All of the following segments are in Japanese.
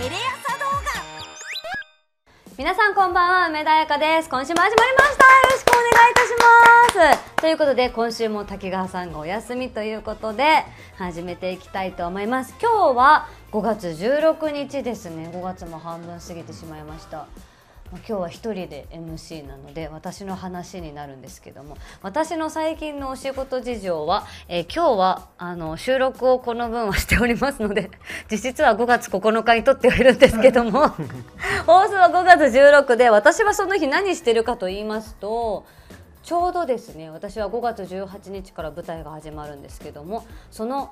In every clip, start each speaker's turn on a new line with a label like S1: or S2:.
S1: テレ朝動画
S2: 皆さんこんばんは梅田彩香です今週も始まりましたよろしくお願いいたしますということで今週も滝川さんがお休みということで始めていきたいと思います今日は5月16日ですね5月も半分過ぎてしまいました今日は1人で MC なので私の話になるんですけども私の最近のお仕事事情は、えー、今日はあの収録をこの分はしておりますので 実質は5月9日に撮ってはいるんですけども 放送は5月16で私はその日何してるかと言いますと。ちょうどですね私は5月18日から舞台が始まるんですけどもその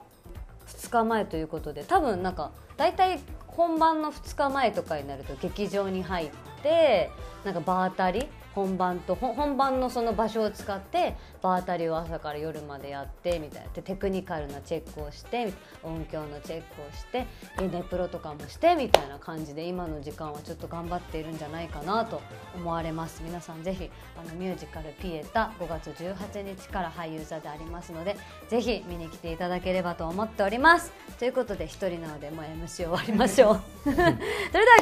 S2: 2日前ということで多分なんか大体本番の2日前とかになると劇場に入っててなんか場当たり本番と本番のその場所を使って場当たりを朝から夜までやってみたいなテクニカルなチェックをして音響のチェックをしてでネプロとかもしてみたいな感じで今の時間はちょっと頑張っているんじゃないかなと思われます皆さんぜひあのミュージカル「ピエタ」5月18日から俳優座でありますのでぜひ見に来ていただければと思っておりますということで1人なのでもう MC 終わりましょう それでは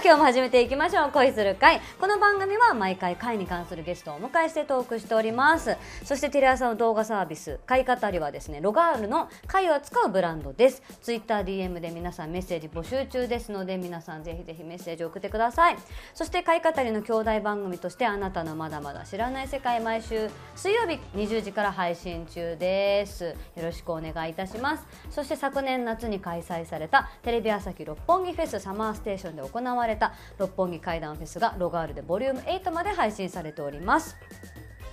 S2: 今日も始めていきましょう恋する会この番組は毎回会に関するゲストをお迎えしてトークしておりますそしてテレさんの動画サービス買い方りはですねロガールの貝を扱うブランドですツイッター DM で皆さんメッセージ募集中ですので皆さんぜひぜひメッセージを送ってくださいそして買い方りの兄弟番組としてあなたのまだまだ知らない世界毎週水曜日20時から配信中ですよろしくお願いいたしますそして昨年夏に開催されたテレビ朝日六本木フェスサマーステーションで行われた六本木怪談フェスがロガールでボリューム8まで配信されております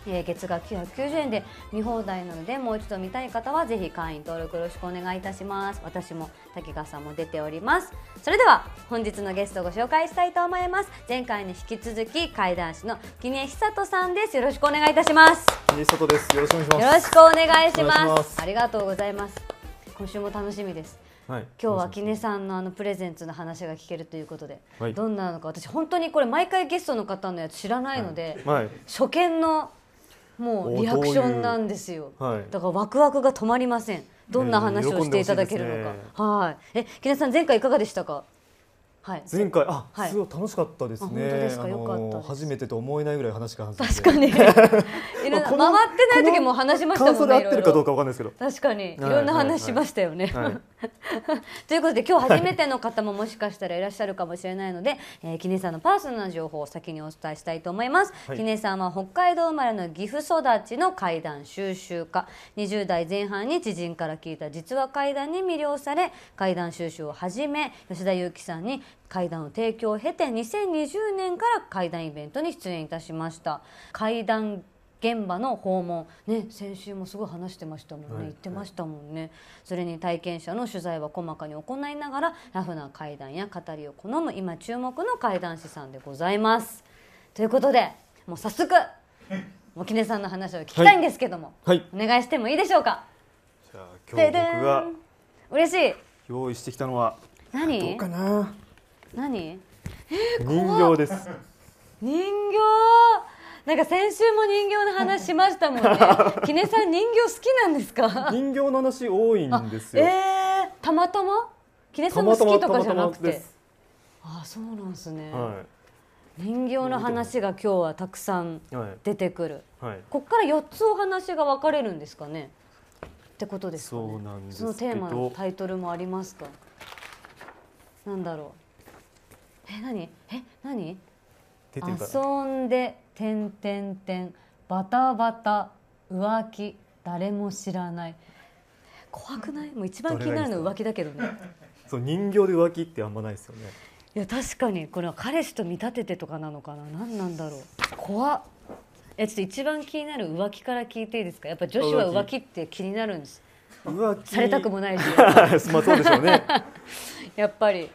S2: え月額990円で見放題なのでもう一度見たい方はぜひ会員登録よろしくお願いいたします私も滝川さんも出ておりますそれでは本日のゲストをご紹介したいと思います前回に引き続き怪談師の木根久人さんですよろしくお願いいたします
S1: 木根久人ですよろしくお願いしますよろしくお願いします
S2: ありがとうございます今週も楽しみですはい、今日はきねさんのあのプレゼンツの話が聞けるということで、はい、どんなのか私本当にこれ毎回ゲストの方のやつ知らないので、はい、初見のもうリアクションなんですよ、はい、だからワクワクが止まりませんどんな話をしていただけるのか、ね、はいえ木田さん前回いかがでしたかはい、前回あ、はい、すごい楽しかったですね。ですかよか
S1: った初めてと思えないぐらい話が確かに 回っ
S2: てない時も話しましたもんね。合ってるかどうかわかんないですけど。確かにいろんな話しましたよね。ということで今日初めての方ももしかしたらいらっしゃるかもしれないので、はい、えー、キネさんのパーソナルな情報を先にお伝えしたいと思います。はい、キネさんは北海道生まれの岐阜育ちの怪談収集家。20代前半に知人から聞いた実話怪談に魅了され怪談収集をはじめ吉田裕樹さんに会談の提供を経て2020年から会談イベントに出演いたしました会談現場の訪問、ね、先週もすごい話してましたもんね、はい、言ってましたもんね、はい、それに体験者の取材は細かに行いながらラフな会談や語りを好む今注目の会談師さんでございますということでもう早速 もきねさんの話を聞きたいんですけども、はい、お願いしてもいいでしょうか
S1: じゃあ今日僕が嬉しい用意してきたのは
S2: 何どうかな何えー、人形です人形なんか先週も人形の話しましたもんね。き ねさん人形好きなんですか？人形の話多いんですよ。ええー、たまたま？きねさんも好きとかじゃなくて。あそうなんですね、はい、人形の話が今日はたくさん出てくる。はいはい、ここから四つお話が分かれるんですかね。ってことですかね。そのテーマのタイトルもありますか。なんだろう。え何え何出てる遊んで点点点バタバタ浮気誰も知らない怖くないもう一番気になるのは浮気だけどね
S1: そう人形で浮気ってあんまないですよね
S2: いや確かにこれは彼氏と見立ててとかなのかな何なんだろう怖っえちょっと一番気になる浮気から聞いていいですかやっぱ女子は浮気って気になるんです浮気されたくもないし まあそうでしょうね やっぱり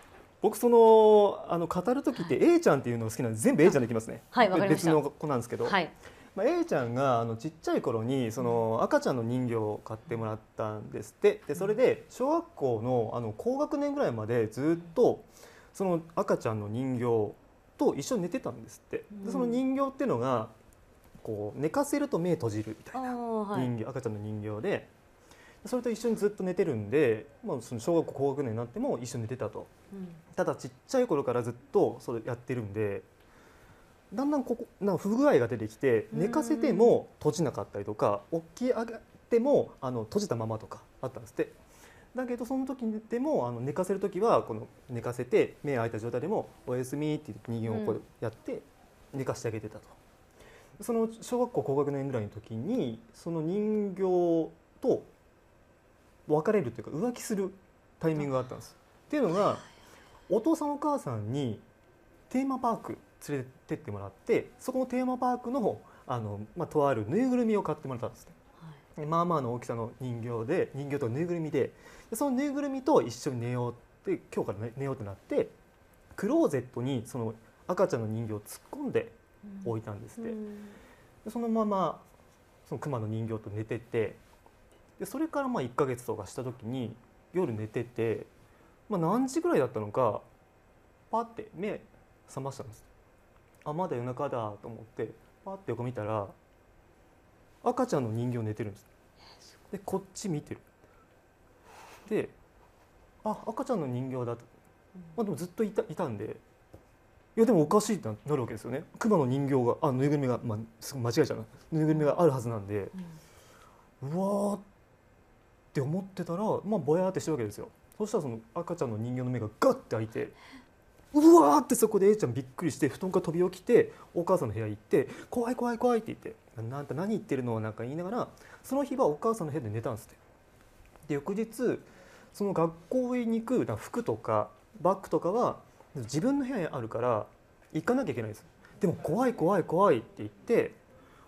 S2: 僕
S1: そのあの語る時って A ちゃんっていうのが好きなんで全部 A ちゃんできますね。はいかりました。別の子なんですけど。はい。まあ、A ちゃんがあのちっちゃい頃にその赤ちゃんの人形を買ってもらったんですってでそれで小学校のあの高学年ぐらいまでずっとその赤ちゃんの人形と一緒に寝てたんですってでその人形っていうのがこう寝かせると目閉じるみた
S2: いな人
S1: 形、赤ちゃんの人形でそれと一緒にずっと寝てるんで、まあ、その小学校高学年になっても一緒に寝てたと、うん、ただちっちゃい頃からずっとそれやってるんでだんだんここなん不具合が出てきて寝かせても閉じなかったりとか起き上がってもあの閉じたままとかあったんですってだけどその時でもあの寝かせる時はこの寝かせて目開いた状態でも「おやすみ」って人間をこうやって寝かしてあげてたと。うん、その小学校高学年ぐらいの時にその人形と別れるというか浮気するタイミングがあったんです。っていうのがお父さんお母さんにテーマパーク連れてってもらってそこのテーマパークのあの、まあ、とあるぬいぐるみを買ってもらったんですね。まあまあの大きさの人形で人形とぬいぐるみでそのぬいぐるみと一緒に寝ようって今日から寝ようってなってクローゼットにその赤ちゃんの人形を突っ込んで置いたんですって、うん、そのままその熊の人形と寝ててでそれからまあ1ヶ月とかした時に夜寝てて、まあ、何時ぐらいだったのかパッて目覚ましたんですあまだ夜中だと思ってパッて横見たら赤ちゃんの人形寝てるんですでこっち見てるであ赤ちゃんの人形だと、まあ、でもずっといたいたんでいやでもおかしいってなるわけですよね熊の人形があぬいぐるみが、まあ、す間違えちゃうなぬいぐるみがあるはずなんで、うん、うわーってって思ってたら、まあ、ぼやーってしてるわけですよそしたらその赤ちゃんの人形の目がガッて開いてうわーってそこで A ちゃんびっくりして布団から飛び起きてお母さんの部屋行って「怖い怖い怖い」って言って「なんた何言ってるの?」なんか言いながらその日はお母さんの部屋で寝たんですってで翌日その学校に行く服とかバッグとかは自分の部屋にあるから行かなきゃいけないんですでも怖い怖い怖いって言って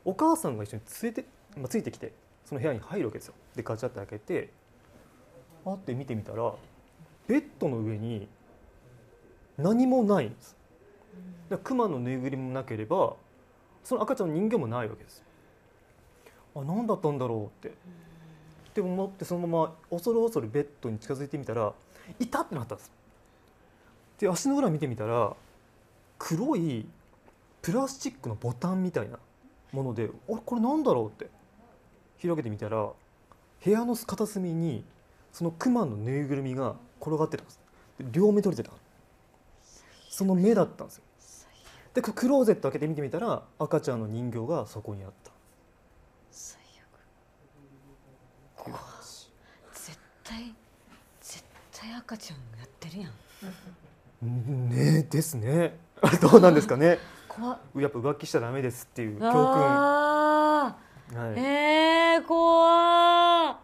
S1: お母さんが一緒に連れて,、まあ、ついてきてその部屋に入るわけですよでガチャって開けてあって見てみたらベッドの上に何もないんですだクマのぬいぐるみもなければその赤ちゃんの人形もないわけですあ何だったんだろうってで思ってそのまま恐る恐るベッドに近づいてみたらいたってなったんですで足の裏見てみたら黒いプラスチックのボタンみたいなもので「あれこれ何だろう?」って広げてみたら部屋の片隅にそのクマのぬいぐるみが転がってたんです両目取れてたその目だったんですよでクローゼット開けて見てみたら赤ちゃんの人形がそこにあった最悪怖絶対
S2: 絶対赤ちゃんやってるや
S1: んねえですねあれ どうなんですかね怖やっぱ浮気しちゃダメですっていう教訓
S2: はい、えー、怖、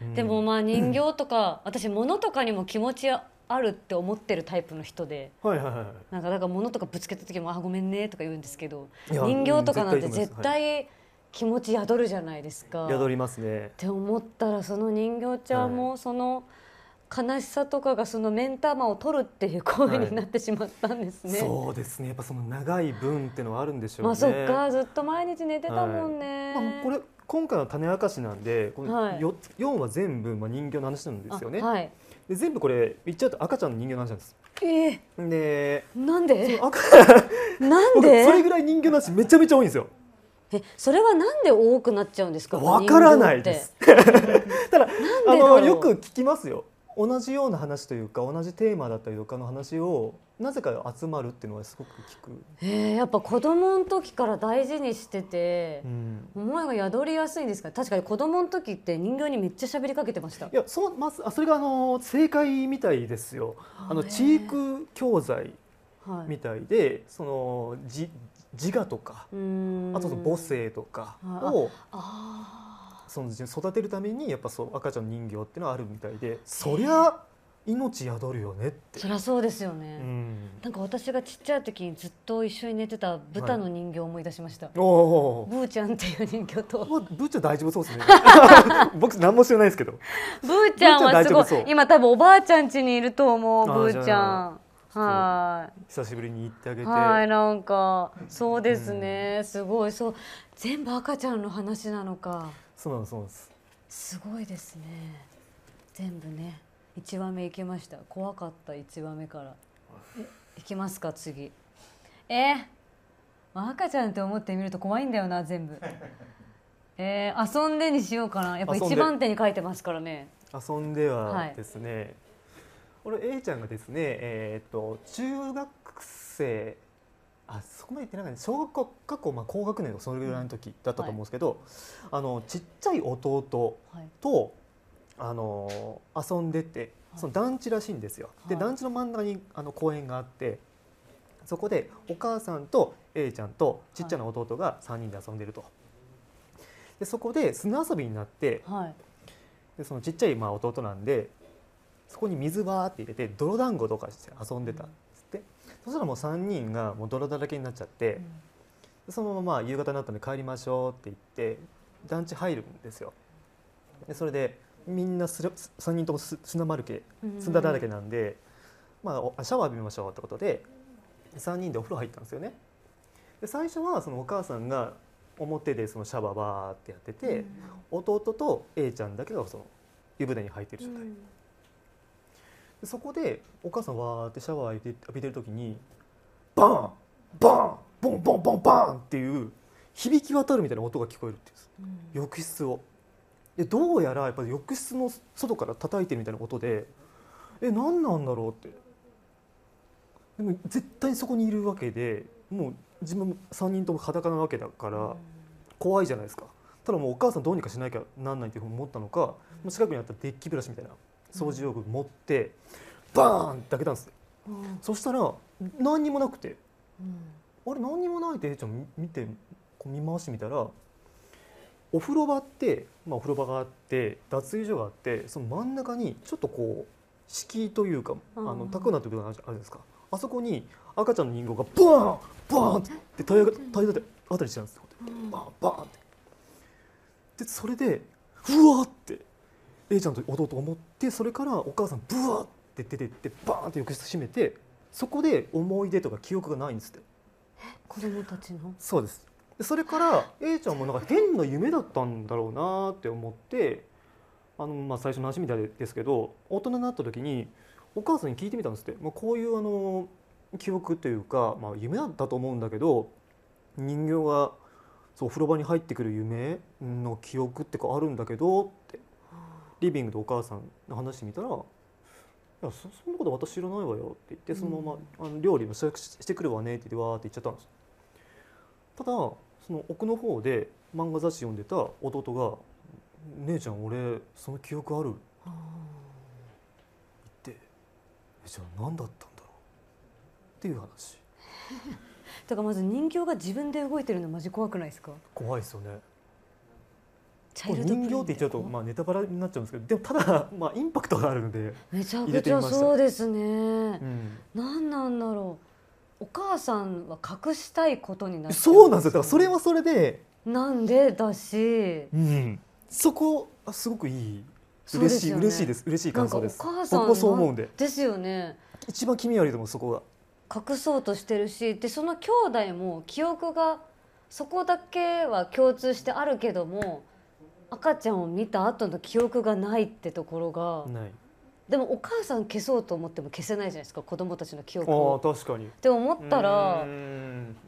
S2: うん、でもまあ人形とか、うん、私物とかにも気持ちあるって思ってるタイプの人で、はいはいはい、なんかだから物とかぶつけた時も「あごめんね」とか言うんですけど人形とかなんて絶対気持ち宿るじゃないですか。宿りますねって思ったらその人形ちゃんもその。はい悲しさとかがその目ん玉を取るっていう行為になってしまったんですね、はい、そ
S1: うですねやっぱその長い分っていうのはあるんでしょう、ね、まあそっか
S2: ずっと毎日寝てたもんね、はい、まあ、これ
S1: 今回の種明かしなんでこの 4,、はい、4は全部まあ人形の話なんですよね、はい、で全部これ言っちゃうと赤ちゃんの人形の話なんですえー、で
S2: なんで なんでそれぐ
S1: らい人形の話めちゃめちゃ多いんですよ
S2: えそれはなんで多くなっちゃうんですかわからないです ただあのよ
S1: く聞きますよ同じような話というか同じテーマだったりとかの話をなぜか集まるっていうのはすごく聞く、
S2: えー、やっぱ子供の時から大事にしてて、うん、思いが宿りやすいんですか確かに子供の時って人形にめっちゃ喋りかけてましたい
S1: やそ,、まず、あそれがあの正解みたいですよ。あの知育教材みたいで、はい、その自自我とかあと母性とかを
S2: あ
S1: その育てるためにやっぱそう赤ちゃんの人形っていうのはあるみたいでそりゃ命宿るよねって
S2: そりゃそうですよね、うん、なんか私がちっちゃい時にずっと一緒に寝てた豚の人形を思い出しました、はい、
S1: おブーちゃんっていう人形と、まあ、ブーちゃん大丈夫そうですね 僕何も知らないですけど
S2: ブーちゃんはすごい今多分おばあちゃん家にいると思うブーちゃんはい久しぶりに行
S1: ってあげてはいなんかそうです
S2: ね、うん、すごいそう全部赤ちゃんの話なのか
S1: そうですそうです
S2: すごいですね全部ね1話目いきました怖かった1話目からいきますか次えー、まあ、赤ちゃんって思ってみると怖いんだよな全部 えー、遊んでにしようかなやっぱ一番手に書いてますからね
S1: 遊んではですね、はい、俺 A ちゃんがですねえー、っと中学生あそこまで言ってなんかね小学校過去、まあ、高学年とかそれぐらいの時だったと思うんですけど、あのちっちゃい弟と、あの遊んでてその団地らしいんですよ。で団地の真ん中にあの公園があってそこでお母さんと A ちゃんとちっちゃな弟が3人で遊んでると。でそこで砂遊びになって、でそのちっちゃいまあ弟なんでそこに水わーって入れて泥団子とかして遊んでたそしたらもう3人がもう泥だらけになっちゃって、うん、そのまま夕方になったので帰りましょうって言って団地入るんですよでそれでみんなす3人とも砂丸け砂だらけなんで、うん、まあ、シャワー浴びましょうってことで3人でお風呂入ったんですよねで最初はそのお母さんが表でそのシャワーバーってやってて、うん、弟と A ちゃんだけがその湯船に入ってる状態、でそこでお母さんわーってシャワー浴びてる時にバーンバーンボンボンボンバーンっていう響き渡るみたいな音が聞こえるっていうんです、うん、浴室をでどうやらやっぱり浴室の外から叩いてるみたいなことでえ何なんだろうってでも絶対にそこにいるわけでもう自分3人とも裸なわけだから怖いじゃないですかただもうお母さんどうにかしなきゃなんないっていうふうに思ったのか近くにあったデッキブラシみたいな掃除用具持ってバーンって開けたんです、うん、そしたら何にもなくて、うん、あれ何にもないえ A ちゃん見て見回してみたらお風呂場って、まあ、お風呂場があって脱衣所があってその真ん中にちょっとこう敷居というか、あの高くなってるところがあるんですかあそこに赤ちゃんの人形がバーンバーンって平らであたりしてたんですよ、うん、バーンバーンって。でそれでうわって A ちゃんとおどうと思ってそれからお母さんブワーって出てってバーンって浴室閉めてそこで思い出とか記憶がないんですって
S2: 子供たちの
S1: そうですそれから A ちゃんもなんか変な夢だったんだろうなって思ってあの、まあ、最初の話みたいですけど大人になった時にお母さんに聞いてみたんですって、まあ、こういうあの記憶というか、まあ、夢だったと思うんだけど人形がそう風呂場に入ってくる夢の記憶ってかあるんだけどってリビングでお母さんの話してみたら「いやそそんなこと私知らないわよ」って言ってそのまま、あの料理もしてくるわねって言ってわーって言っちゃったんですただその奥の方で漫画雑誌読んでた弟が「姉ちゃん俺その記憶ある」言って「じゃあ何だったんだろう?」っていう話
S2: だからまず人形が自分で動いてるのマジ怖くないですか
S1: 怖いですよねこれ人形って言っちゃうと、まあ、ネタバラになっちゃうんですけどでもただ、まあ、インパクトがあるんでめちゃくちゃそうで
S2: すね、うん、何なんだろうお母さんは隠したいことになる、ね、
S1: そうなんですよだからそれはそれで
S2: なんでだし、うん、そこ
S1: すごくいい
S2: 嬉しい、ね、嬉しいです嬉しい感想です僕もそう思うんでですよね
S1: 一番気味悪いと思うそこ
S2: が隠そうとしてるしでその兄弟も記憶がそこだけは共通してあるけども赤ちゃんを見た後の記憶がないってところがでもお母さん消そうと思っても消せないじゃないですか子供たちの記憶を。あ
S1: 確かにって思ったら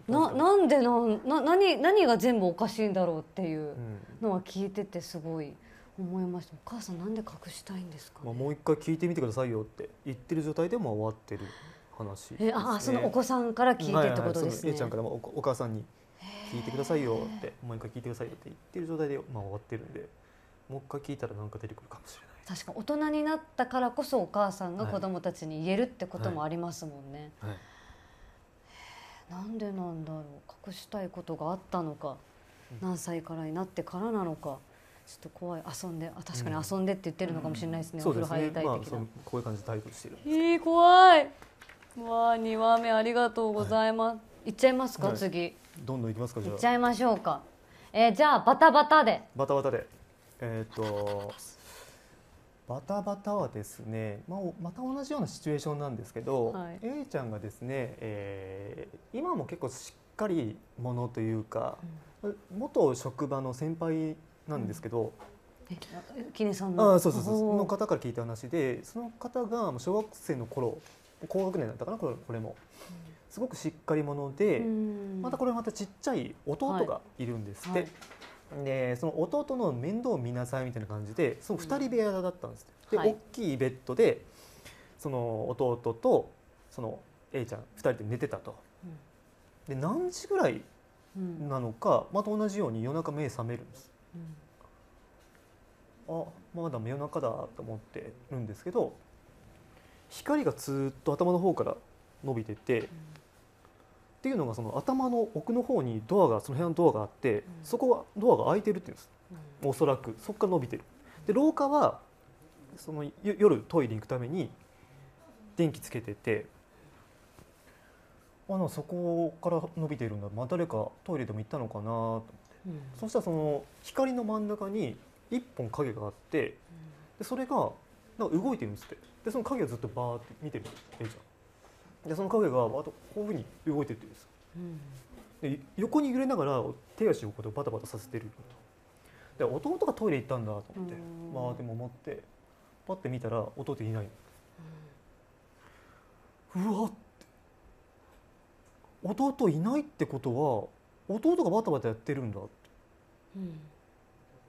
S2: ななんでなんな何何が全部おかしいんだろうっていうのは聞いててすごい。思いましたお母さんなんで隠したいんですか、
S1: ね、まあ、もう一回聞いてみてくださいよって言ってる状態でも終わってる話、ね、えあそのお子さんから聞いてってことですね、はいはいはい、A ちゃんからおお母さんに聞いてくださいよってもう一回聞いてくださいよって言ってる状態で、まあ、終わってるんでもう一回聞いたら何か出てくるかもしれ
S2: ない確か大人になったからこそお母さんが子供たちに言えるってこともありますもんね、はいはいなんでなんだろう隠したいことがあったのか何歳からになってからなのかちょっと怖い遊んであ確かに遊んでって言ってるのかもしれないですね、うん、お風呂入りたいって。ね
S1: まあ、こういう感じで態度してる
S2: いい怖いわあ2話目ありがとうございます、いっちゃいますか、はい、次
S1: どんどんいきますかじゃあいっちゃ
S2: いましょうかえー、じゃあバタバタで
S1: バタバタでえー、っとバタバタはですね、まあ、また同じようなシチュエーションなんですけど、はい、A ちゃんがですね、えー、今も結構しっかりものというか、うん、元職場の先輩なんですけど、
S2: うん、さんのあそうそうそ
S1: うの方から聞いた話でその方が小学生の頃高学年だったかなこれこれも、すごくしっかり者で、またこれまたちっちゃい弟がいるんですって、はいはい、でその弟の面倒を見なさいみたいな感じでその2人部屋だったんです、うん、で、大きいベッドでその弟とその A ちゃん2人で寝てたと、うん、で何時ぐらいなのか、また同じように夜中目覚めるんです、うん、あまだ真夜中だと思ってるんですけど光がずっと頭の方から伸びてて、っていうのがその頭の奥の方にドアがその部屋のドアがあって、そこはドアが開いてるっていうんです、うおそらくそこから伸びてるで廊下はその夜トイレに行くために電気つけててあのそこから伸びているんだ、まあ、誰かトイレでも行ったのかなと思って、うん、そしたらその光の真ん中に1本影があって、でそれがなんか動いてるんですってでその影をずっとバーって見てるじゃんでその影があとこういうふうに動いてるっていうんです、うん、で横に揺れながら手足をこうバタバタさせてるで弟がトイレ行ったんだと思って、うん、まあでも思ってパッて見たら弟いない、うん、うわって弟いないってことは弟がバタバタやってるんだって、うん、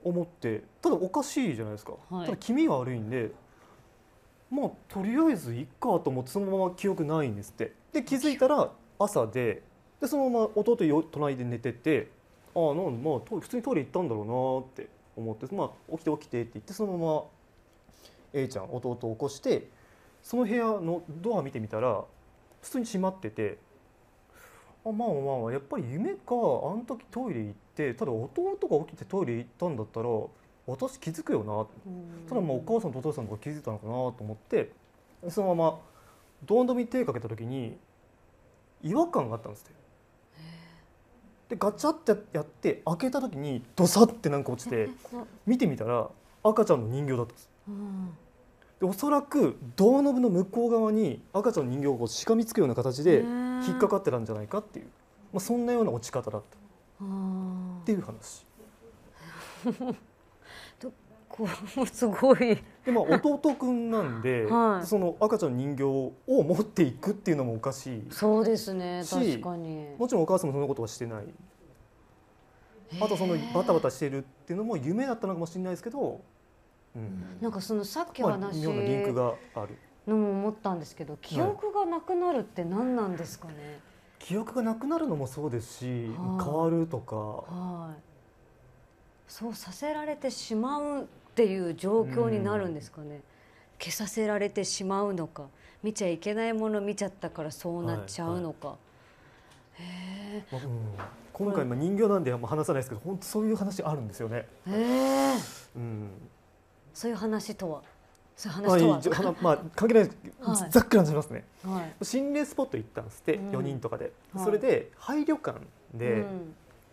S1: 思ってただおかしいじゃないですか、はい、ただ気味が悪いんでまあとりあえずいっかと思ってそのまま記憶ないんですってで気づいたら朝ででそのまま弟よ隣で寝ててああなんまあ普通にトイレ行ったんだろうなって思って、まあ、起きて起きてって言ってそのまま A ちゃん弟を起こしてその部屋のドア見てみたら普通に閉まっててあまあまあやっぱり夢かあの時トイレ行ってただ弟が起きてトイレ行ったんだったら私気づくよな、ただもうお母さんとお父さんとか気づいたのかなと思ってそのままどんどんに手かけた時に違和感があったんですってでガチャってやって開けた時にドサってなんか落ちて 見てみたら赤ちゃんの人形だったんです、うん、でおそらくドアノブの向こう側に赤ちゃんの人形がしがみつくような形で引っかかってたんじゃないかっていう、まあ、そんなような落ち方だった
S2: っ
S1: ていう話。
S2: こすごいでも
S1: 弟くんなんで、はい、その赤ちゃんの人形を持っていくっていうのもおかしい
S2: そうですね確かに
S1: もちろんお母さんもそんなことはしてないあとそのバタバタしてるっていうのも夢だったのかもしれないですけど、うん、
S2: なんかそのさっき話、まあ、妙なリンクがあるのも思ったんですけど記憶がなくなるって何なんですかね、
S1: 記憶がなくなるのもそうですし、変わるとか、
S2: はい、そうさせられてしまうっていう状況になるんですかね、消させられてしまうのか見ちゃいけないもの見ちゃったからそうなっちゃうのか。はい
S1: はいうん、今回、人形なんであ話さないですけど本当そういう話あるんですよね。
S2: えーうん、そういう話とはそう話とは、まあ、関係ないです、ざっくり話しますね、心霊スポット行ったんですって、う4人とかで、それで廃旅館で,、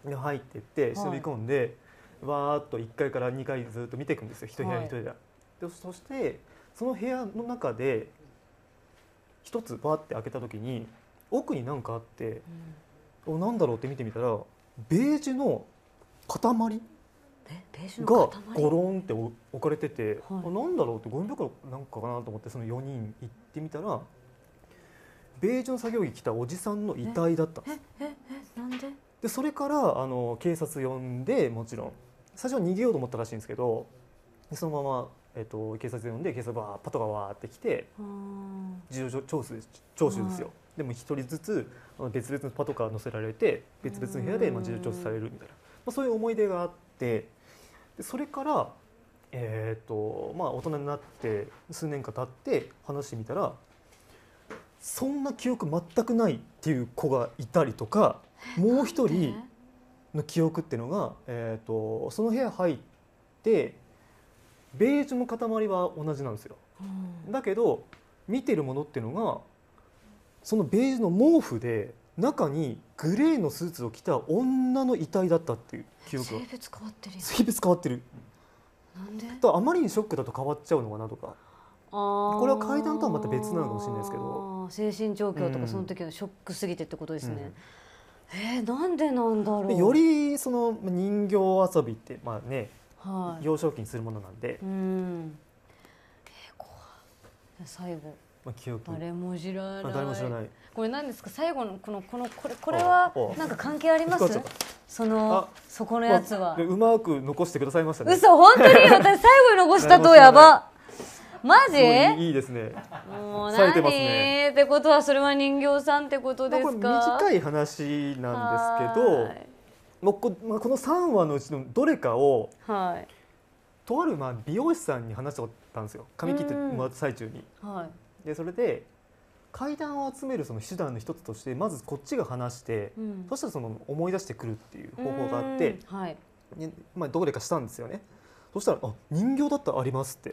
S1: で入ってって忍び込んで、わーっと1階から2階ずっと見ていくんですよ一部屋一部屋、はい、でそしてその部屋の中で一つバーって開けた時に奥に何かあって、うん、何だろうって見てみたらベージュの塊がゴロンって置かれてて、はい、何だろうってゴミ袋なんかかなと思ってその4人行ってみたらベージュの作業着着たおじさんの遺体だったんです。えええなんででそれからあの警察呼んでもちろん最初は逃げようと思ったらしいんですけどそのまま、えっと、警察呼んで警察バーパトがわーって来て事情聴取聴取ですよ、でも1人ずつ別々のパトカー乗せられて別々の部屋で事情聴取されるみたいな、まあ、そういう思い出があってでそれから、えーとまあ、大人になって数年か経って話してみたらそんな記憶全くないっていう子がいたりとかもう一人の記憶っていうのが、えーと、その部屋入ってベージュの塊は同じなんですよ。うん、だけど見てるものっていうのがそのベージュの毛布で中にグレーのスーツを着た女の遺体だったっていう記憶が性別変わってる性別変わってるなんであまりにショックだと変わっちゃうのかなと
S2: かこれは階段とはまた別なのかもしれないですけど精神状況とかその時のショックすぎてってことですね。うん、えー、なんでなんだろうよりその人
S1: 形遊びってまあね、はい、幼少期にするものなんで、
S2: うん、えー、怖最後まあ、記憶誰も知らない誰も知らないこれ何ですか最後のこのこのこれこれはなんか関係ありますそのそこのやつは、ま
S1: あ、うまく残してくださいましたね嘘本当に私最
S2: 後に残したとやばマジいいですねもう何てますねってことはそれは人形さんってことですか、まあ、短い
S1: 話なんですけどもうこ,、まあ、この3話のうちのどれかを、はい、とあるまあ美容師さんに話したったんですよ髪切ってもらった最中に。はい、でそれで階段を集めるその手段の一つとしてまずこっちが話して、うん、そしたらその思い出してくるっていう方法があって、はいまあ、どれかしたんですよね。そしたら「あ人形だったらあります」って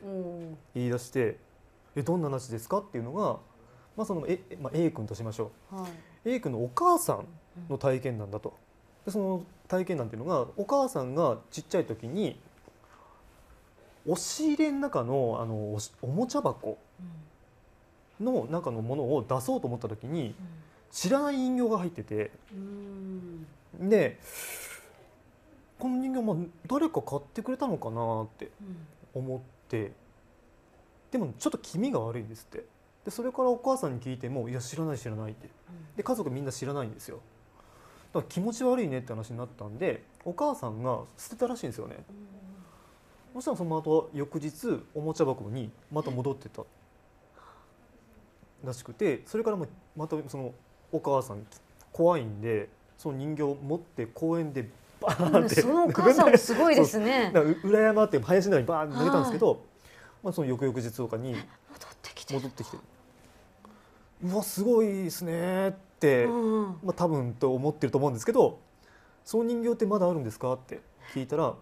S1: 言い出して「えどんな話ですか?」っていうのが、まあそのえまあ、A 君としましょう、はい、A 君のお母さんの体験談だと。でその体験談っていうのがお母さんがちっちゃい時に押し入れの中のあのおもちゃ箱の中のものを出そうと思った時に、知らない人形が入ってて、でこの人形、も誰か買ってくれたのかなって思って、でもちょっと気味が悪いんですってでそれからお母さんに聞いても「いや知らない知らない」って、で家族みんな知らないんですよだから気持ち悪いねって話になったんでお母さんが捨てたらしいんですよね、そしたらその後翌日おもちゃ箱にまた戻ってたらしくてそれからまたそのお母さん怖いんでその人形を持って公園でバーンって、そのお母さんもすごいですね裏山 って林の中にバーン投げたんですけど、まあ、その翌々日とかに戻ってきて戻ってきてうわすごいですねって、うんまあ、多分と思ってると思うんですけどその人形ってまだあるんですかって聞いたら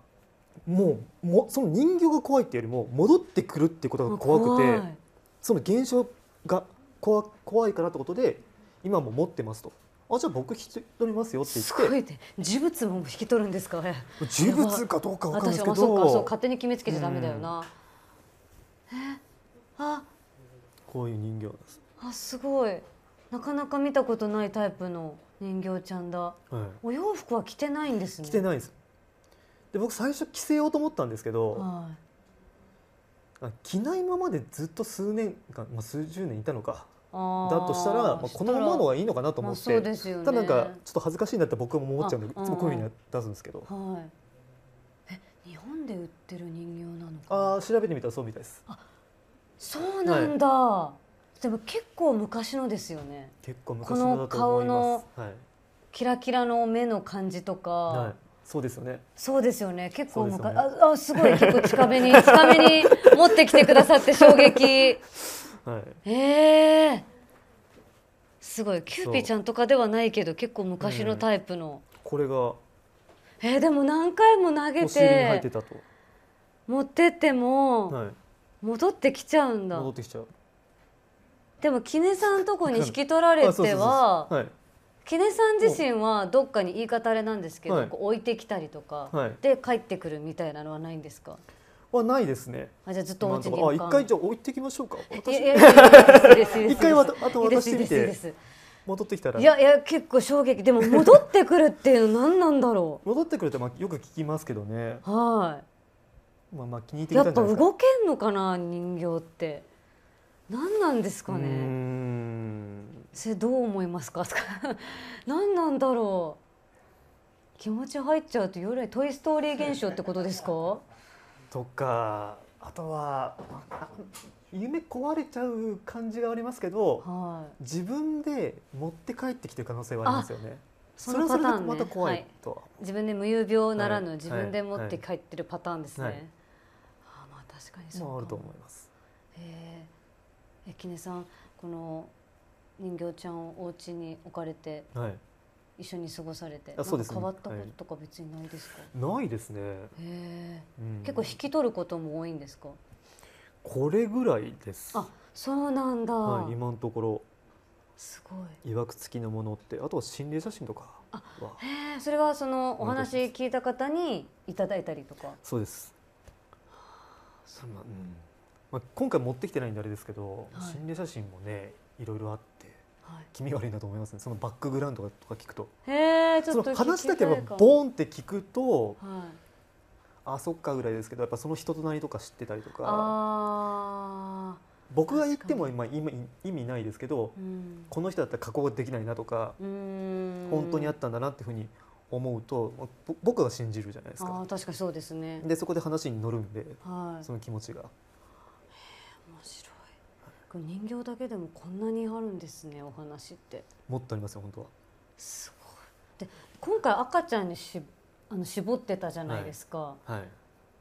S1: もうもその人形が怖いっていうよりも戻ってくるっていうことが怖くてその現象が怖怖いからってことで今も持ってますと。あじゃあ僕引き取りますよって言ってすごいて事物も引き取るんですか事物かどうか分かんないですけどそうかそう勝手に決めつけちゃダメだよな、
S2: えあ
S1: こういう人形です
S2: あすごいなかなか見たことないタイプの人形ちゃんだ、はい、お洋服は着てないんですね着て
S1: ないですで僕最初着せようと思ったんですけど、はい、着ないままでずっと数年間、まあ、数十年いたのか
S2: だとしたら、まあ、
S1: このままのがいいのかなと思って、まあね、ただなんかちょっと恥ずかしいなって僕も思っちゃうんでいつもこういうふうに出すんですけど、
S2: はい、日本で売ってる人形な
S1: のかあ調べてみたらそうみたいです
S2: そうなんだ、はい、でも結構昔のですよね
S1: 結構昔の顔の
S2: キラキラの目の感じとか、はい、そうですよね。そうですよね。結構昔、ね、ああすごい結構近めに近めに持ってきてくださって衝撃。はい、えー、すごいキューピーちゃんとかではないけど結構昔のタイプの、
S1: うん、これが
S2: えー、でも何回も投げて持ってっても、はい、戻ってきちゃうんだ戻ってきちゃうでもネさんとこに引き取られてはキネさん自身はどっかに言い方あれなんですけど、はい、置いてきたりとか、で帰ってくるみたいなのはないんですかはないですね。あじゃずっとあ一回じゃ置いてきましょうか。一回はあと渡してみて。戻ってきたらいやいや結構衝撃でも戻ってくるっていうの何なんだろ
S1: う戻ってくるってまあよく聞き
S2: ますけどねはいまあまあ気に入ってやっぱ動けんのかな人形って何なんですかねそれどう思いますか何なんだろう気持ち入っちゃうと夜トイ・ストーリー現象ってことですか
S1: とかあとは夢壊れちゃう感じがありますけど、はい、自分で持って帰
S2: ってきてる可能性はありますよね。そのそれはそれまた怖いと、はい、自分で無遊病ならぬ、自分で持って帰ってるパターンですね。はいはい、あまあ確かに
S1: そうか。あ、ると思います。
S2: ええー、えきねさんこの人形ちゃんをお家に置かれて、はい、一緒に過ごされて、そうです変わったこととか別にないですか、は
S1: い、ないですね、うん、結構
S2: 引き取ることも多いんですか
S1: これぐらいですあ
S2: そうなんだ、はい、
S1: 今のところすごいいわくつきのものってあとは心霊写真とかは
S2: へえそれはそのお話聞いた方にいただいたりとか
S1: そうですあそんな、うんまあ、今回持ってきてないんであれですけど、はい、心霊写真もねいろいろあって。気味悪いなと思います、ね、そのバックグラウンドとか聞くと。へちょっと話だけはボンって聞くと、はい、あそっかぐらいですけどやっぱその人となりとか知ってたりと
S2: か。
S1: 僕が言っても今意味ないですけど、うん、この人だったら加工できないなとか
S2: 本当にあっ
S1: たんだなっていうふうに思うと僕が信じるじゃないです
S2: かあ確かそうですねでそこで話
S1: に乗るんで、はい、その気持ちが。
S2: 人形だけでもこんなにあるんですねお話って
S1: もっとありますよ本当は
S2: すごいで今回赤ちゃんにしあの絞ってたじゃないですか、はいはい、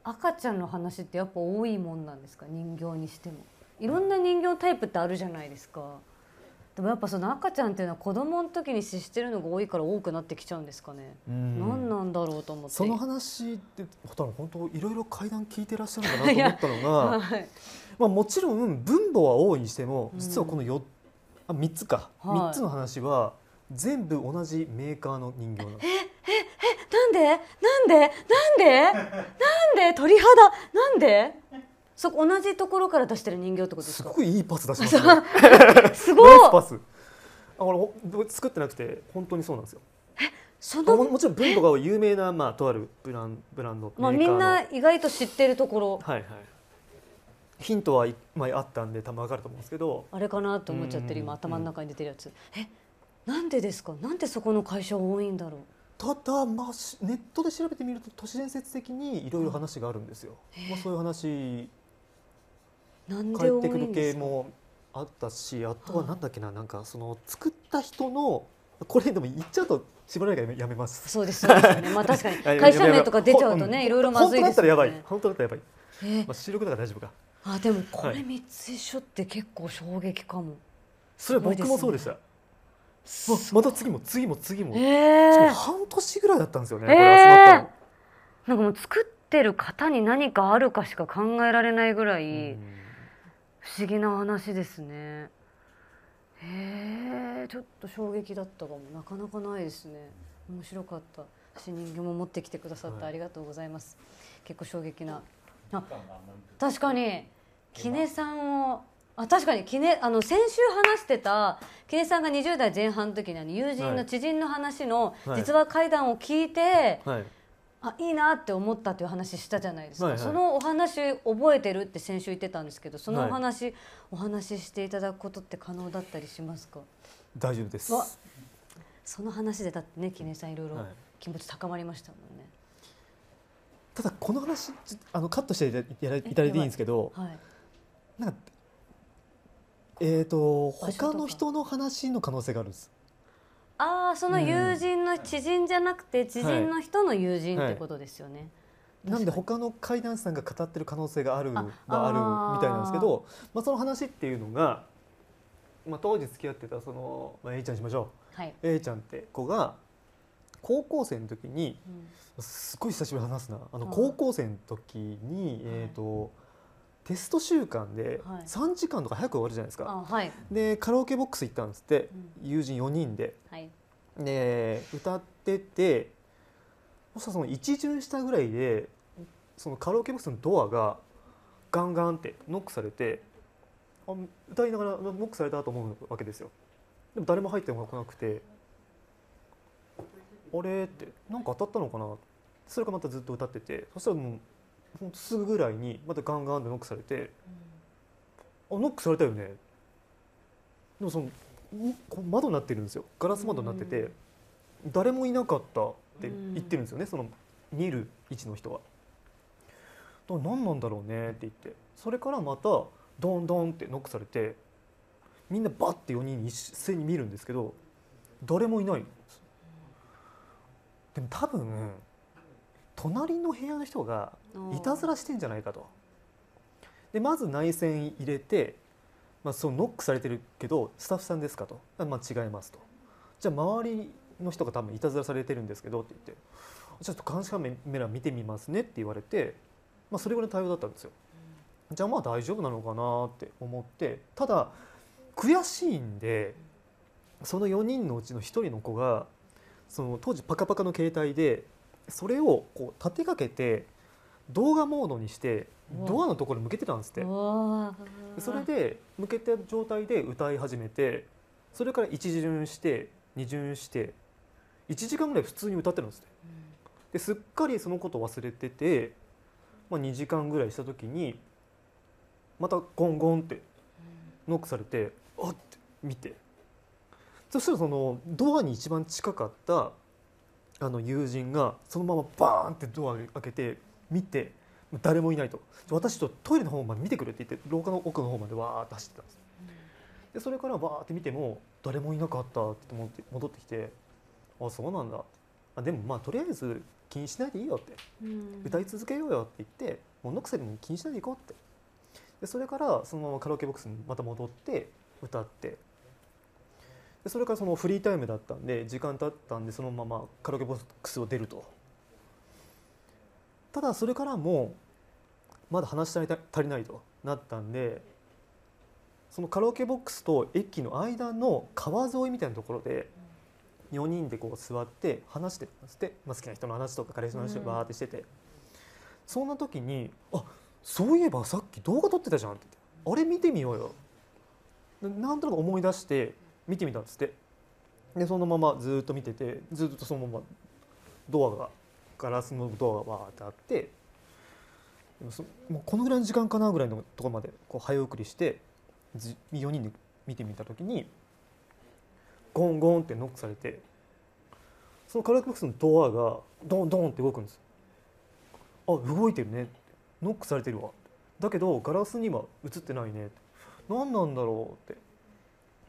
S2: 赤ちゃんの話ってやっぱ多いもんなんですか人形にしてもいろんな人形タイプってあるじゃないですか、でもやっぱその赤ちゃんっていうのは子供の時に接してるのが多いから多くなってきちゃうんですかね。ん何なんだろうと思って。その話
S1: って本当いろいろ階段聞いてらっしゃるんだなと思ったのが、は
S2: い、まあ、もち
S1: ろん分母は多いにしても実はこの 4,、あ3つか、はい、3つの話は全部同
S2: じメーカーの人形なんです。えええなんでなんでなんでなんで鳥肌なんでそこ同じところから出してる人形ってことですかすごいいいパス出しますね
S1: すごいパスあ
S2: これ
S1: 作ってなくて本当にそうなんですよそのもちろん文化が有名な、まあ、とあるブランブランドまあ、みんな
S2: 意外と知ってるところは
S1: いはいヒントは前あったんで多分わかると思うんですけど
S2: あれかなと思っちゃってる今頭の中に出てるやつえなんでですかなんでそこの会社多いんだろうただ、まあ、ネットで調べてみると都市伝説的にいろいろ
S1: 話があるんですよ、まあ、そういう話
S2: なんで帰ってくる系
S1: もあったしあとはなんだっけななんかその作った人のこれでも言っちゃうとしばらくやめますそうですそうですねまあ確かに 会社名とか出ちゃうとねいろいろまずいですね本当だったらやばい本当だったらやばい、えーまあ、収録だから大丈夫か
S2: あでもこれ3つ一緒って結構衝撃かも、はい、それ僕もそうでした、また次も次も次も、えー、半年ぐらいだったんですよね、これ集まったの、なんかもう作ってる方に何かあるかしか考えられないぐらい不思議な話ですねへえちょっと衝撃だったかもなかなかないですね面白かった私人形も持ってきてくださってありがとうございます、はい、結構衝撃なあ確かにきねさんをあ確かにきねあの先週話してたきねさんが20代前半の時にあの友人の知人の話の、実は会談を聞いて、はい、あいいなって思ったという話したじゃないですか、はいはい、そのお話覚えてるって先週言ってたんですけどそのお話、はい、お話ししていただくことって可能だったりしますか大丈夫ですその話でだってねきねさんいろいろ気持ち高まりましたもんね。ただこの話
S1: あのカットしていただいていいんですけど、
S2: はい、なんか
S1: えっ、ー、と他の人の話の可能性があるんです。
S2: ああその友人の知人じゃなくて知人の人の友人ってことですよね。
S1: なんで他の怪談師さんが語ってる可能性があるああるみたいなんですけどまあ、その話っていうのが、まあ、当時付き合ってたその、まあ、A ちゃんしましょう、はい、A ちゃんって子が高校生の時に、すごい久しぶりに話すなあの高校生の時に、えーとテスト週間で3時間とか早く終わるじゃないですか、でカラオケボックス行ったんですって、友人4人で、で歌っててそしたらその1巡したぐらいでそのカラオケボックスのドアがガンガンってノックされてあ歌いながらノックされたと思うわけですよでも誰も入ってもなくてあれってなんか当たったのかなそれかまたずっと歌っててそしたらもうほんとすぐぐらいにまたガンガンでノックされて「あノックされたよね」でもその窓になってるんですよガラス窓になってて、誰もいなかったって言ってるんですよね、その見る位置の人は。と何なんだろうねって言ってそれからまたドンドンってノックされてみんなバッて4人一斉に見るんですけど誰もいないんですでも多分隣の部屋の人がいたずらしてんじゃないかとでまず内線入れて、まあ、そのノックされてるけどスタッフさんですかと「まあ、違います」と「じゃあ周りの人が多分いたずらされてるんですけど」って言って「ちょっと監視カメラ見てみますね」って言われて、まあ、それぐらいの対応だったんですよ。じゃあまあ大丈夫なのかなって思ってただ悔しいんでその4人のうちの1人の子がその当時パカパカの携帯でそれをこう立てかけて動画モードにしてドアのところに向けてたんですってそれで向けた状態で歌い始めてそれから一巡して二巡して1時間ぐらい普通に歌ってるんですってですっかりそのこと忘れてて、まあ、2時間ぐらいした時にまたゴンゴンってノックされてあって見てそしたらそのドアに一番近かったあの友人がそのままバーンってドア開けて見て誰もいないと私とトイレの方まで見てくれって言って廊下の奥の方までわーって走ってたんですでそれからわーって見ても誰もいなかったってって戻ってきてあそうなんだあでもまあとりあえず気にしないでいいよって、歌い続けようよって言ってもうノクセルも気にしないでいこうってでそれからそのままカラオケボックスにまた戻って歌ってでそれからそのフリータイムだったんで時間経ったんでそのままカラオケボックスを出るとただそれからもまだ話し足りないとなったんでそのカラオケボックスと駅の間の川沿いみたいなところで4人でこう座って話してたんですって、まあ、好きな人の話とか彼氏の話をバーってしてて、うん、そんな時に「あそういえばさっき動画撮ってたじゃん」ってって「あれ見てみようよ」なんとなく思い出して見てみたんですってでそのままずっと見ててずっとそのままドアがガラスのドアがわーってあってでもそもうこのぐらいの時間かなぐらいのところまでこう早送りして4人で見てみた時にゴンゴンってノックされてそのカラーボックスのドアがドンドンって動くんですあ動いてるねノックされてるわだけどガラスには映ってないね何なんだろうって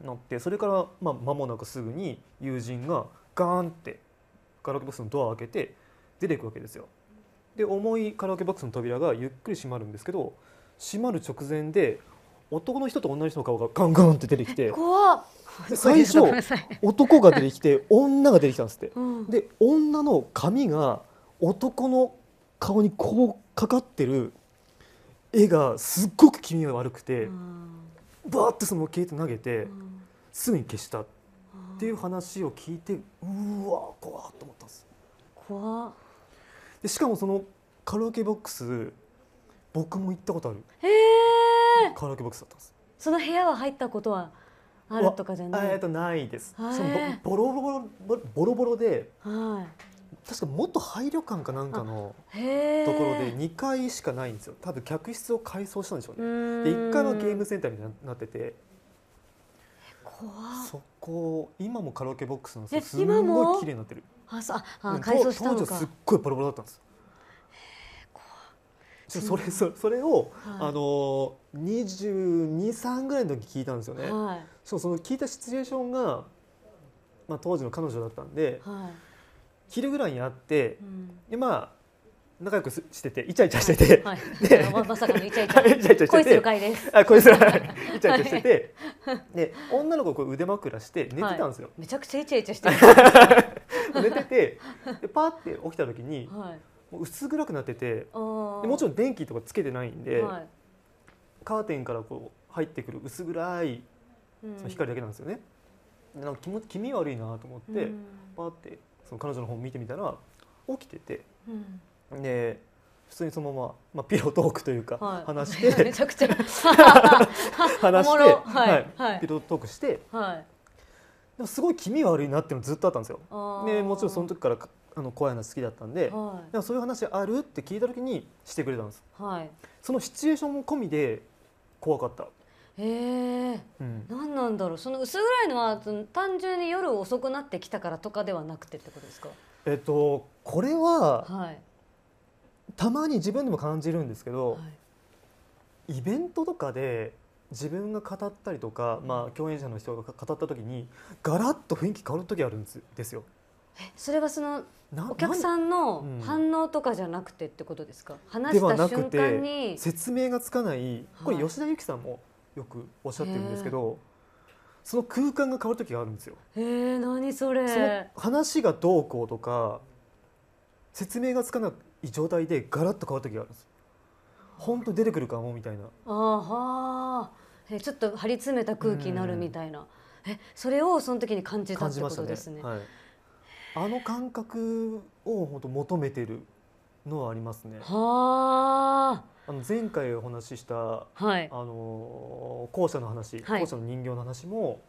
S1: なってそれからまあ間もなくすぐに友人がガーンってカラオケボックスのドアを開けて出ていくわけですよ。で重いカラオケボックスの扉がゆっくり閉まるんですけど閉まる直前で男の人と女の人の顔がガンガンって出てきて最初男が出てきて女が出てきたんですって、うん、で女の髪が男の顔にこうかかってる絵がすっごく気味が悪くて、バーってその携帯投げて、うすぐに消したっていう話を聞いてうわ怖っと思ったんです怖でしかもそのカラオケボックス僕も行ったことある
S2: へえカラオケボックスだったんですその部屋は入ったことはあるとかじゃないえっ
S1: とないですそのボロボロボロボロボロで、はい、確かもっと廃旅館かなんかの
S2: ところで
S1: 2階しかないんですよ多分客室を改装したんでしょうねで1階はゲームセンターみたいになっててそこ今もカラオケボックスのすごい綺麗になってる
S2: あそうあ改装したのかすっ
S1: ごいボロボロだったんですそれそれそれを、はい、あの2223ぐらいの時聞いたんですよね、はい、そうその聞いたシチュエーションが、まあ、当時の彼女だったんで、はい、昼ぐらいに会って、うん、でまあ仲良くしてて イチャイチャしてて、はい、でまさかのイチャイチャしててはい、女の子こう腕枕して寝てたんですよ、はい、めちゃくちゃイチャイチャしてる 寝ててでパーって起きた時に、もう薄暗くなっててもちろん電気とかつけてないんで、カーテンからこう入ってくる薄暗いその光だけなんですよね、うん、なんか気も気味悪いなと思って、うん、パーってその彼女の方を見てみたら起きてて、うんで普通にそのまま、まあ、ピロトークというか、はい、話して めちゃくちゃ 話して、はいはい、ピロトークして、はい、すごい気味悪いなっていうのずっとあったんですよ。でもちろんその時からあの怖い話好きだったんで,、はい、でそういう話あるって聞いた時にしてくれたんです、はい、そのシチュエーションも込みで怖かった
S2: へえ、うん、何なんだろうその薄暗いのは単純に夜遅くなってきたからとかではなくてってことですか
S1: えっとこれは、はい、たまに自分でも感じるんですけど、はい、イベントとかで自分が語ったりとか、まあ、共演者の人が語った時にガラッと雰囲気変わる時あるんですよ。
S2: それはそのお客さんの反応とかじゃなくてってことですか、うん、話した瞬間に
S1: 説明がつかないこれ吉田由紀さんもよくおっしゃってるんですけど、その空間が変わる時があるんですよ。
S2: え何それその
S1: 話がどうこうとか説明がつかなく状態でガラッと変わる時があるんです本当出てくるかもみたいな
S2: あはえちょっと張り詰めた空気になるみたいな、えそれをその時に感じたってことですね、ね
S1: はい、あの感覚を本当求めてるのはありますねはあの前回お話しした、はい、あの校舎の話、はい、校舎の人形の話も、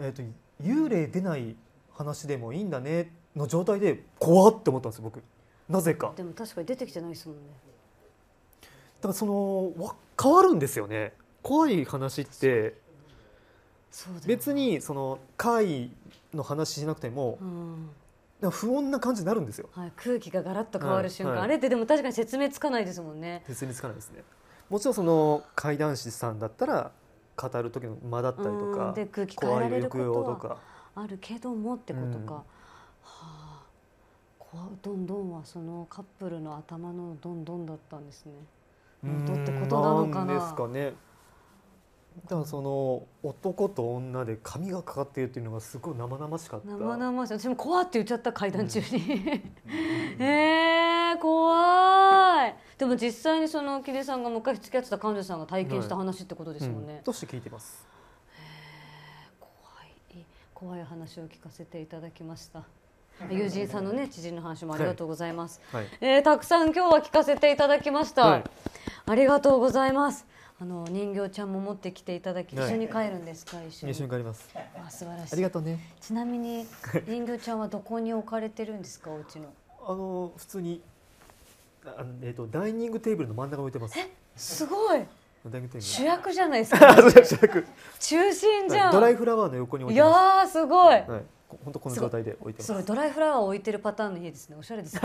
S1: えーと、と幽霊出ない話でもいいんだねっての状態で怖って思ったんです僕なぜか
S2: でも確かに出てきてないですもんねだからそのわ変わる
S1: んですよね怖い話って別にその怪の話しなくても、うん、不穏な感じになるんですよ、
S2: はい、空気がガラッと変わる瞬間、はいはい、あれってでも確かに説明つかないですもんね
S1: 説明つかないですねもちろんその怪談師さんだったら語る時の間だったりとか、うん、で空気変えられることは
S2: あるけどもってことか、どんどんはそのカップルの頭のどんどんだったんですね。元ってことなのかな。です
S1: かね。だからその男と女で髪がかかっているっていうのがすごい生々しかった
S2: 生々しい私も怖って言っちゃった階段中に、うん、えー、怖いでも実際にその木出さんが昔付き合ってた彼女さんが体験した話ってことですもんね、はいうん、として聞いてます怖い怖い話を聞かせていただきました友人さんのね知人の話もありがとうございます、はいえー、たくさん今日は聞かせていただきました、はい、ありがとうございますあの人形ちゃんも持ってきていただき、一緒に帰るんですか一緒に帰りますあ素晴らしいありがとうねちなみに人形ちゃんはどこに置かれてるんですかお家のあの普通に
S1: あえっ、ー、とダイニングテーブルの真ん中置いてますえ
S2: すごい主役じゃないですか、主役中心じゃん、はい、ドライ
S1: フラワーの横に置いてま
S2: すいやすごい、はい
S1: 本当この状態で置いてそうド
S2: ライフラワーを置いてるパターンの家ですねおしゃれです、ね、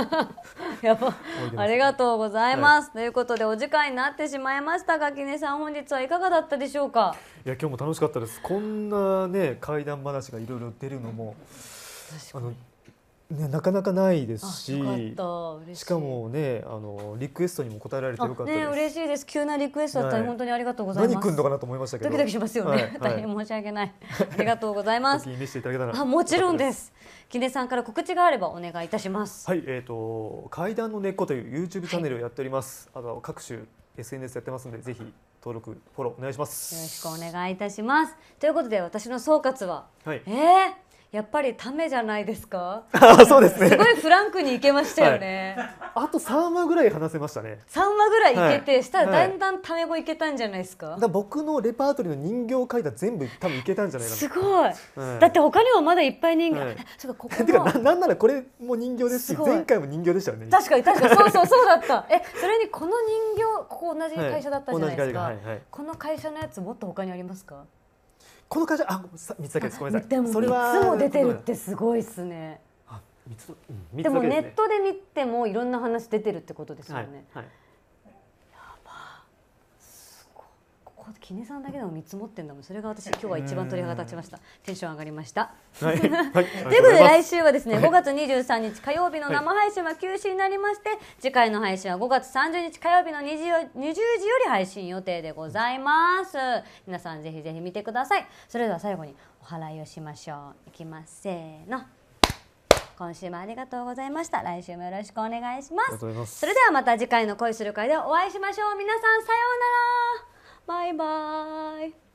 S2: やば、ね、ありがとうございます、はい、ということでお時間になってしまいましたがきねさん本日はいかがだったでしょうか
S1: いや今日も楽しかったですこんなね怪談話がいろいろ出るのもあのね、なかなかないですししかもねあのリクエストにも答えられてよかったね、嬉
S2: しいです急なリクエストだったり、はい、本当にありがとうございます何来るの
S1: かなと思いましたけどドキドキしますよね、はいはい、大変
S2: 申し訳ないありがとうございます
S1: あもちろんで
S2: す木根さんから告知があればお願いいたします
S1: はいえっ、ー、と階段の根っこという YouTube チャンネルをやっております、あと各種 SNS やってますのでぜひ登録フォローお願いしますよろしく
S2: お願いいたしますということで私の総括は、はい、えーやっぱりためじゃないですか。そうですね。すごいフランクにいけましたよね。はい、
S1: あと三話ぐらい話せましたね。
S2: 三話ぐらいいけて、はい、したらだんだんため語いけたんじゃないですか。
S1: か僕のレパートリーの人形を書いた全部多分いけたんじゃないかな。すご
S2: い。はい、だって他にもまだいっぱい人形。はい、そうかここ。てか
S1: なんならこれ
S2: も人形ですし、す前
S1: 回も人形でしたよね。確
S2: かに確かにそうそうそうだった。えそれにこの人形ここ同じ会社だったじゃないですか。この会社のやつもっと他にありますか。この会社あ三つだけですごめんなさいでもそれは3つも出てるってすごいですね、うん、でもネットで見てもいろんな話出てるってことですよね、はいはいこキネさんだけでも見積もってんだもんそれが私今日は一番鳥肌立ちましたテンション上がりました、はい、ということで来週はですね5月23日火曜日の生配信は休止になりまして、次回の配信は5月30日火曜日の 20, 20時より配信予定でございます皆さんぜひぜひ見てくださいそれでは最後にお祓いをしましょういきますせーの今週もありがとうございました来週もよろしくお願いしますそれではまた次回の恋する会でお会いしましょう皆さんさようならバイバイ